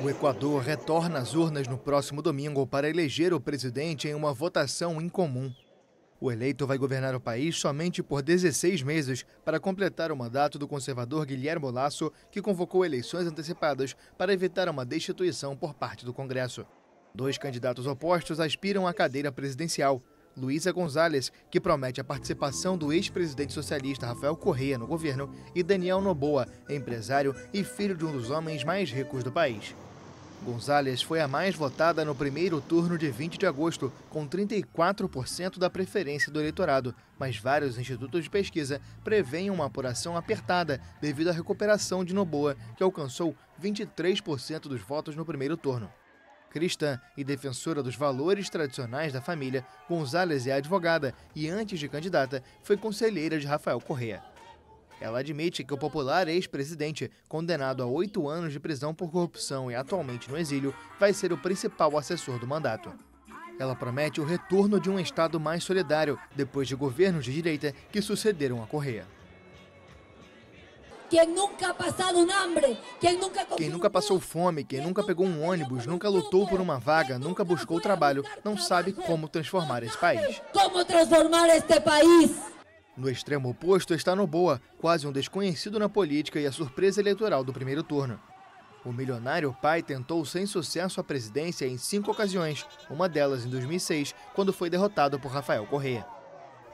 O Equador retorna às urnas no próximo domingo para eleger o presidente em uma votação incomum. O eleito vai governar o país somente por 16 meses para completar o mandato do conservador Guilherme Lasso, que convocou eleições antecipadas para evitar uma destituição por parte do Congresso. Dois candidatos opostos aspiram à cadeira presidencial. Luísa Gonzalez, que promete a participação do ex-presidente socialista Rafael Correa no governo, e Daniel Noboa, empresário e filho de um dos homens mais ricos do país. Gonzalez foi a mais votada no primeiro turno de 20 de agosto, com 34% da preferência do eleitorado, mas vários institutos de pesquisa preveem uma apuração apertada devido à recuperação de Noboa, que alcançou 23% dos votos no primeiro turno. Cristã e defensora dos valores tradicionais da família, Gonzalez é advogada e, antes de candidata, foi conselheira de Rafael Correa. Ela admite que o popular ex-presidente, condenado a oito anos de prisão por corrupção e atualmente no exílio, vai ser o principal assessor do mandato. Ela promete o retorno de um Estado mais solidário, depois de governos de direita que sucederam a Correia. Quem nunca, hambre, quem, nunca quem nunca passou fome, quem nunca pegou um ônibus, nunca lutou por uma vaga, nunca buscou trabalho, não sabe como transformar esse país. Como transformar este país? No extremo oposto está Noboa, quase um desconhecido na política e a surpresa eleitoral do primeiro turno. O milionário pai tentou sem sucesso a presidência em cinco ocasiões, uma delas em 2006, quando foi derrotado por Rafael Correa.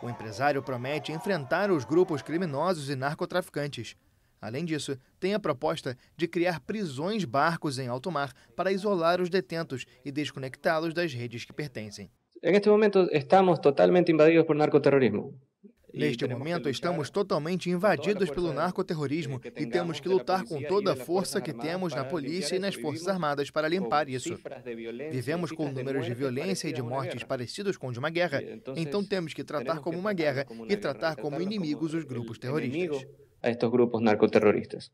O empresário promete enfrentar os grupos criminosos e narcotraficantes. Além disso, tem a proposta de criar prisões barcos em alto mar para isolar os detentos e desconectá-los das redes que pertencem. Em este momento estamos totalmente invadidos por narcoterrorismo. Neste momento, estamos totalmente invadidos pelo narcoterrorismo e temos que lutar com toda a força que temos na polícia e nas Forças Armadas para limpar isso. Vivemos com números de violência e de mortes parecidos com de uma guerra, então, então temos que tratar como uma guerra e tratar como inimigos os grupos terroristas. A grupos narcoterroristas.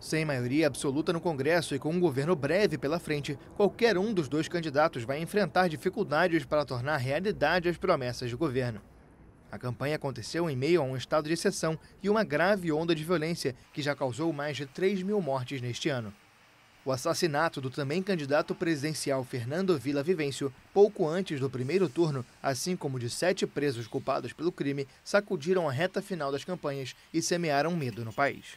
Sem maioria absoluta no Congresso e com um governo breve pela frente, qualquer um dos dois candidatos vai enfrentar dificuldades para tornar realidade as promessas de governo. A campanha aconteceu em meio a um estado de exceção e uma grave onda de violência que já causou mais de 3 mil mortes neste ano. O assassinato do também candidato presidencial Fernando Vila Vivêncio, pouco antes do primeiro turno, assim como de sete presos culpados pelo crime, sacudiram a reta final das campanhas e semearam medo no país.